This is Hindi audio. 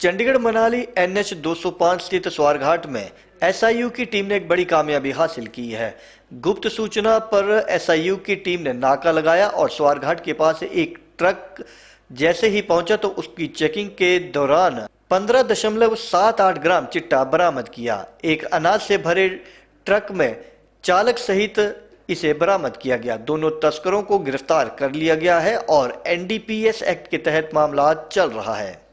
चंडीगढ़ मनाली एनएच 205 स्थित स्वारघाट में एसआईयू की टीम ने एक बड़ी कामयाबी हासिल की है गुप्त सूचना पर एसआईयू की टीम ने नाका लगाया और स्वारघाट के पास एक ट्रक जैसे ही पहुंचा तो उसकी चेकिंग के दौरान 15.78 ग्राम चिट्टा बरामद किया एक अनाज से भरे ट्रक में चालक सहित इसे बरामद किया गया दोनों तस्करों को गिरफ्तार कर लिया गया है और एनडीपीएस एक्ट के तहत मामला चल रहा है